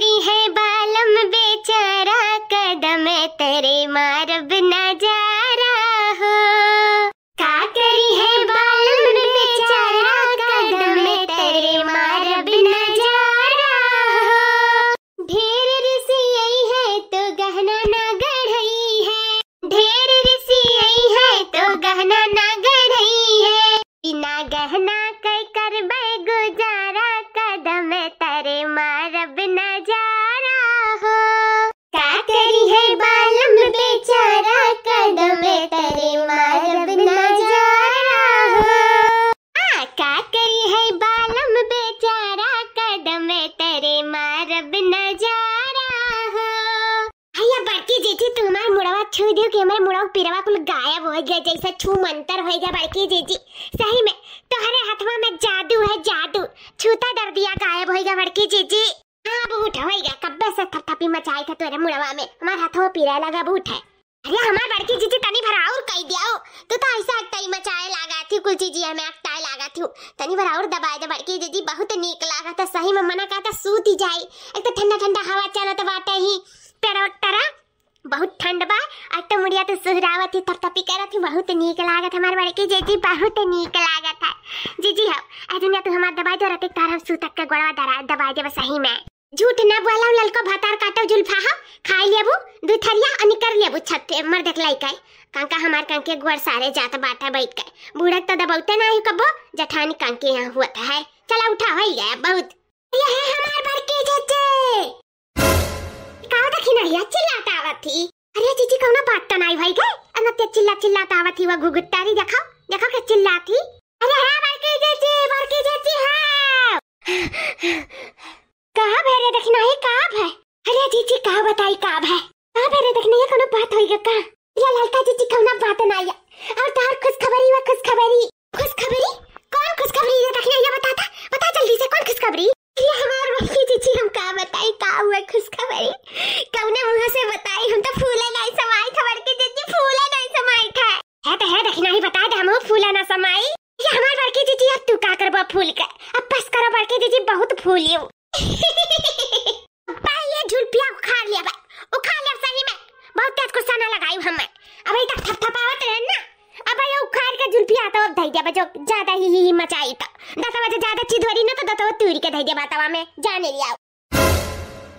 तेरी है बालम बेचारा कदम तेरे मार बना जा जैसा छू मंतर हो होएगा बड़की जीजी सही में तुम्हारे हाथवा में जादू है जादू छूता दर दिया गायब हो गया बड़की जीजी हाँ बूट गया कब्बे से थपथपी मचाई था तेरे मुड़वा में हमारे हाथों में पीरा लगा बूट है अरे हमारे बड़की जीजी तनी भरा और कह दिया तू तो ऐसा ही मचाए लगा थी कुल जीजी हमें ही लगा थी तनी भरा और दबाए दे बड़की जीजी बहुत नीक लगा था सही में मना कहा था सूती जाए एक तो ठंडा ठंडा हवा चला तो बाटे ही पेड़ तरह बहुत ठंड बा आज तो मुड़िया तो सुहरावत ही थपथपी करत ही बहुत नीक लागत हमार बड़े के जीजी बहुत नीक लागत है जीजी हम आज दुनिया तू तो हमार दबाई दो रते तार हम सूतक के गोड़वा दरा दबाई दे सही में झूठ ना बोला ललको भतार काटो जुल्फा हम खाई लेबू दू थरिया और निकर लेबू छत मर देख लाई कई कांका हमार कांके गोड़ सारे जात बाटा बैठ गए बूढ़क तो दबौते ना ही कबो जठानी कांके यहाँ हुआ है चला उठा हो गया बहुत ये है हमार बड़के जीजे खिनहिया चिल्लाता आवत थी अरे चीची कौन बात तो नहीं भाई गए ते चिल्ला चिल्लाता आवत थी वो घुघुट्टा रे देखो देखो के चिल्लाती अरे हां बड़के जेची के जेची हां कहां है देखना है कहां है अरे चीची कहां बताई कहां है कहां है देखना है कोनो बात होई का या ललका चीची कौन बात नहीं हुआ फूल का अब बस करो बड़के दीदी बहुत फूली हूँ भाई झुलपिया उखाड़ लिया भाई उखाड़ लिया सही में बहुत तेज को ना लगाई हम अब ये तक थपथपावत रहे ना अब ये उखाड़ के झुलपिया तो अब धई दिया बजो ज्यादा ही ही मचाई तो दस बजे ज्यादा चीज चिदवरी ना तो दतो तुरी के धई दिया बतावा में जाने लिया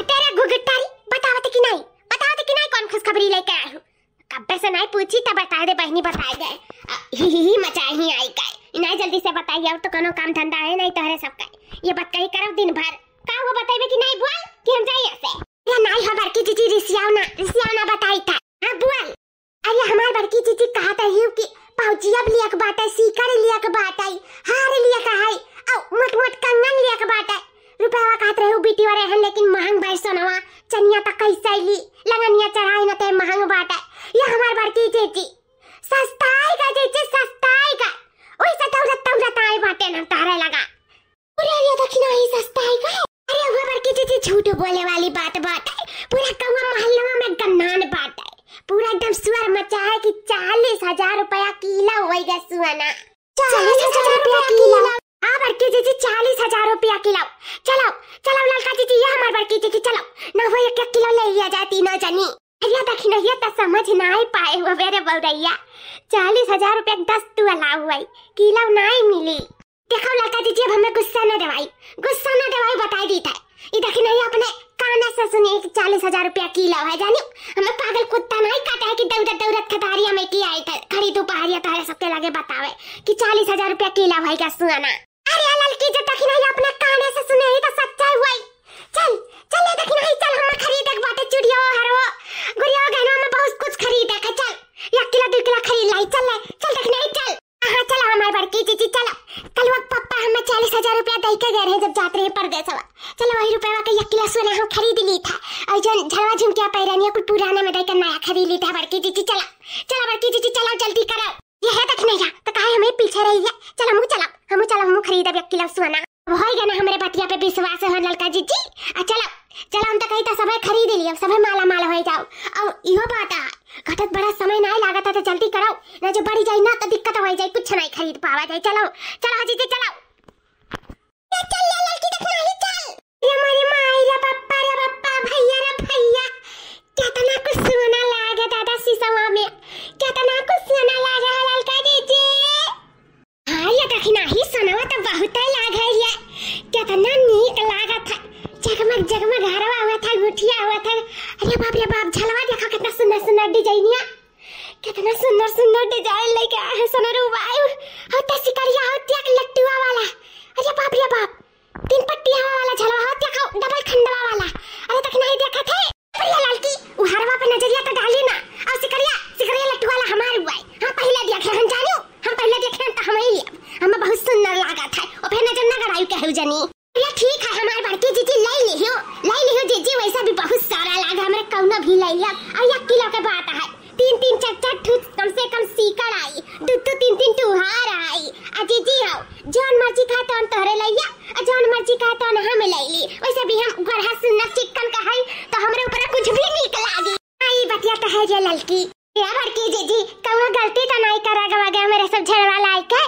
तेरा गुगटारी बतावत कि नहीं बतावत कि नहीं कौन खुशखबरी लेके आया हूँ कब्बे से नहीं पूछी तो बता दे बहनी बता दे ही ही मचाए ही आई का नहीं जल्दी से बताइए और तो कोनो काम धंधा है नहीं तोहरे सब का ये बात कही करो दिन भर का हो बताइबे कि नहीं बोल कि हम जाइए से ये नहीं हो बड़की चीची रिसियाओ ना रिसियाओ ना बताई था हां बोल अरे हमार बड़की चीची कहा था ही कि पहुंची अब लिया के बात है सीकर लिया के बात है हार लिया का है और मोट मोट कंगन लिया के बात है रुपया कात रहू बीती वाले हैं लेकिन महंग भाई सोनवा चनिया तक तो कई सैली लगनिया चढ़ाई न ते महंग बाट है ये हमार बड़की चेची सस्ताई का चेची सस्ताई का ओई सताऊ तो सताऊ सताई तो बाटे न तारे लगा पूरा ये तक ना ही सस्ताई का अरे वो बड़की चेची झूठ बोले वाली बात बात है पूरा कौवा मोहल्ला में गन्नान बाट है पूरा एकदम सुअर मचा है कि चालीस हजार रुपया किलो होएगा सुअना चालीस हजार रुपया किलो आ बड़की जीजी चालीस हजार रुपया किलो चलो चलो लड़का जीजी ये हमार बड़की जीजी चलो ना हो एक किलो ले लिया जाए तीनों जनी अरे देखी नहीं तो समझ ना ही पाए हो मेरे बोल रैया चालीस हजार रुपया दस तू अलाव हुई किलो ना ही मिली देखो लड़का जीजी अब हमें गुस्सा ना दवाई गुस्सा ना दवाई बताई दी था ये देखी नहीं अपने कान से सुनी एक चालीस हजार रुपया किलो है जानी हमें पागल कुत्ता नहीं काटा है कि दौड़त दौड़त खटारिया में की आई था खरीदू पहाड़िया तारे तो सबके लगे बतावे कि चालीस हजार रुपया किलो है क्या सुना अरे ललकी जे तखिन ही अपने काने से सुने ही तो सच्चाई हुई चल चल ले तखिन ही चल हम खरीद एक बाटे चूड़ियो हरो गुड़ियो गहना में बहुत कुछ खरीद के चल या किलो दो किलो खरीद लाई चल ले चल तखिन ही चल हां हाँ, चल हमारे बड़की जीजी चल कल वक्त पापा हमें चालीस हजार रुपया दे के गए हैं जब जाते हैं परदेस में चलो वही रुपया का एक किलो सोना हम खरीद ली था और जो झड़वा झुमकिया पैरानिया कुछ पुराने में देकर नया खरीद ली था बड़की जीजी चला चला बड़की चला चलाओ जल्दी कराओ ये है तक नहीं तो कहा हमें पीछे रही है चल हम चला हम चलो खरीद अब एक किलो सोना हो गया ना हमारे बतिया पे विश्वास है ललका जी जी आ चलो चलो हम तो कही था तो सबे खरीद लियो सबे माला माला हो जाओ अब इहो बात है घटत बड़ा समय ना लागत है तो जल्दी कराओ ना जो बड़ी जाए ना तो दिक्कत हो जाए कुछ नहीं खरीद पावा जाए चलो चलो जी चलो चल ले लड़की देखना तो ही चल ये मेरी माई रे पापा रे पापा भैया रे भैया कितना कुछ सोना लागे दादा शीशवा में कितना कुछ सोना लागे है जी जी हाँ ये कखिना ही सुनवा तो बहुत लाग है ये कितना नीक लागा था जगमग जगमग हरवा हुआ था गुठिया हुआ था अरे बाप रे बाप झलवा देखो कितना सुंदर सुंदर डिजाइनिया कितना सुंदर सुंदर डिजाइन लेके आए हैं सोनरू बाय होता शिकरिया होती एक लट्टुआ वाला अरे बाप रे बाप तीन पट्टिया अयक अयक किलो के बात है तीन तीन चार चार ठूत कम से कम सीकड़ आई दू दू तीन तीन टुहार आई अजीजी हो जौन मर्जी खा तौन तोहरे लैया और जौन मर्जी खा तौन हम लैली वैसे भी हम गढ़ा सुन्ना चिकन का है तो हमरे ऊपर कुछ भी निक लागी आई बतिया तो है जे लड़की या भड़की जी जी कौनो गलती तो नहीं करा गवा गया मेरे सब झड़वा लाइक है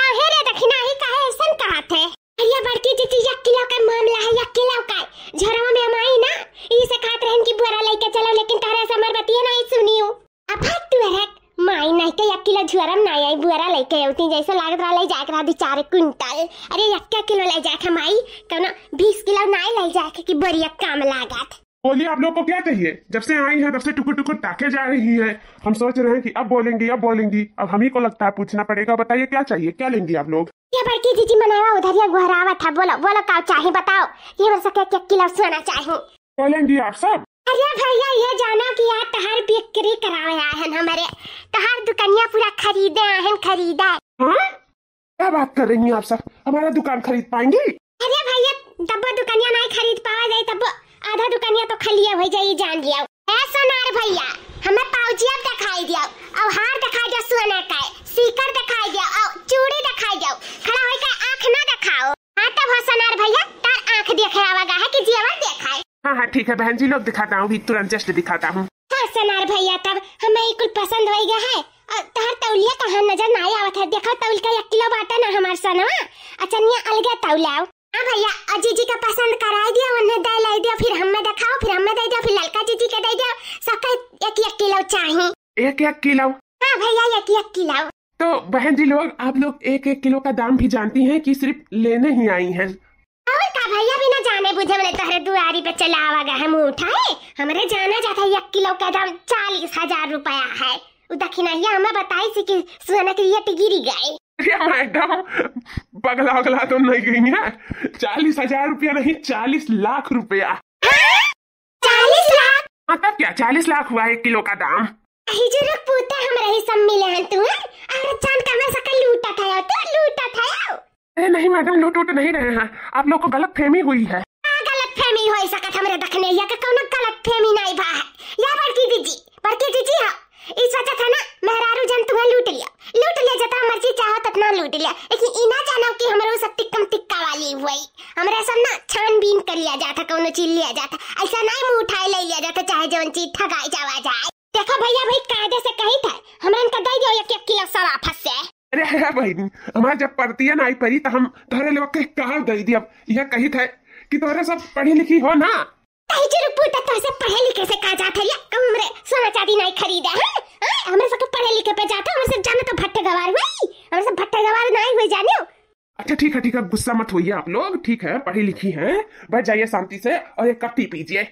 काहे रे दखिना ही काहे ऐसा कहत है अरे बड़की चीची यक्किलाव का मामला है यक्किलाव का झरवा में हम ना ई खात रहन की बुरा लइके चलो लेकिन तहरा से हमर बतिया नहीं सुनियो अब हट तू हट माई नहीं तो के यक्किला झुरम नहीं आई बुरा लइके उती जैसे लागत रहले जाक रहा दु चार क्विंटल अरे यक्का किलो ले जाके माई कवना तो 20 किलो नहीं ले जाके की बरिया काम लागत बोलिए आप लोग को क्या चाहिए जब से आई है तब से टुकड़ टुकड़ टाके जा रही है हम सोच रहे हैं कि अब बोलेंगी अब बोलेंगी अब हम ही को लगता है पूछना पड़ेगा बताइए क्या चाहिए क्या लेंगी आप लोग ये बड़की जीजी मनावा उधर या गुहरावा था बोलो बोलो क्या चाहे बताओ ये बस क्या क्या किलो सोना चाहिए बोलेंगी आप सब अरे भैया ये जानो कि यार तहार बिक्री करावे आए हैं हमारे तहार दुकानिया पूरा खरीदे आए हैं खरीदा हाँ क्या बात कर रही हैं आप सब हमारा दुकान खरीद पाएंगी अरे भैया डब्बा दुकानिया नहीं खरीद आधा दुकानिया तो खलिया भाई ये जान लिया ए सोनार भैया हमें पाउजी अब दिखाई दिया अब हार दिखा दिया सोना का सीकर दिखाई दिया और चूड़ी दिखाई दिया खड़ा होई का आंख ना दिखाओ हां तब हो सोनार भैया तार आंख देखे आवागा है कि जीवन देखा है हां हां ठीक है बहन जी लोग दिखाता हूं भी तुरंत जस्ट दिखाता हूं हाँ सनार भैया तब हमें ये कुल पसंद वही गया है और तार तौलिया कहां नजर ना आवत है देखो तौल का एक किलो बाटा ना हमार सनवा अच्छा निया अलग तौलाओ हाँ भैया अजी जी का पसंद कराई दिया उन्हें दे ले दिया फिर हमें दिखाओ फिर हमें दे दिया फिर ललका जी जी के दे दिया सबका एक एक किलो चाहिए एक एक किलो हाँ भैया एक एक किलो तो बहन जी लोग आप लोग एक एक किलो का दाम भी जानती हैं कि सिर्फ लेने ही आई हैं और का भैया भी ना जाने बुझे मैंने तोहरे दुआरी पे चला आवा हम उठाए हमारे जाना जाता है एक किलो का दाम चालीस हजार रुपया है दखिना हमें बताई सी कि सोना की रेट टिगिरी गई क्या बैठा हूँ पगला वगला तो नहीं गई है चालीस हजार रुपया नहीं चालीस लाख रुपया चालीस लाख मतलब क्या चालीस लाख हुआ एक किलो का दाम पोता हम सब मिले हैं तू चांद का मैं सकल लूटा था तो लूटा था अरे नहीं मैडम लूट उठ नहीं रहे हैं आप लोग को गलत फहमी हुई है हाँ, गलत फहमी हो सकत हमरे दखने या का तो कौन गलत फहमी नहीं बा है या बड़की दीदी बड़की दीदी हां इस वजह था ना मेहरारू जन तुम्हें लूट लिया लूट ले जता मर्जी चाहत अपना लूट ले लेकिन इना जानो कि हमरो सब तिक्कम तिक्का वाली हुई हमरा सब ना छानबीन कर लिया जाता कोनो चीज लिया जाता ऐसा नहीं मुंह उठाए ले लिया जाता चाहे जवन चीज ठगाई जावा जाए देखो भैया भाई कायदे से कही था हमरन का दे दियो एक एक किलो सब आपस से अरे है बहन हमार जब पड़ती है ना आई परी तो हम तोरे लोग के कहा दे दी अब यह कही था कि तोरे सब पढ़ी लिखी हो ना कहीं जी रुपू तो तोरे पढ़े लिखे से कहा जात है या कमरे सोना चांदी नहीं खरीदा है शांति का गुस्सा मत होइए आप लोग ठीक है पढ़ी लिखी है बैठ जाइए शांति से और एक कप्टी पीजिए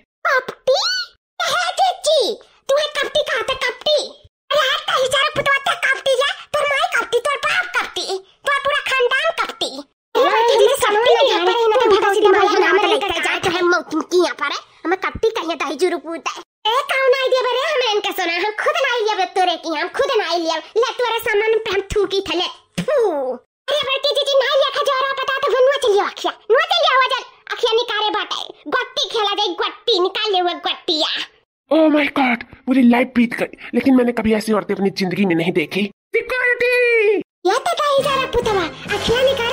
माय गॉड पूरी लाइफ बीत गई लेकिन मैंने कभी ऐसी औरतें अपनी जिंदगी में नहीं देखी सिक्योरिटी ये तो पुतवा निकाल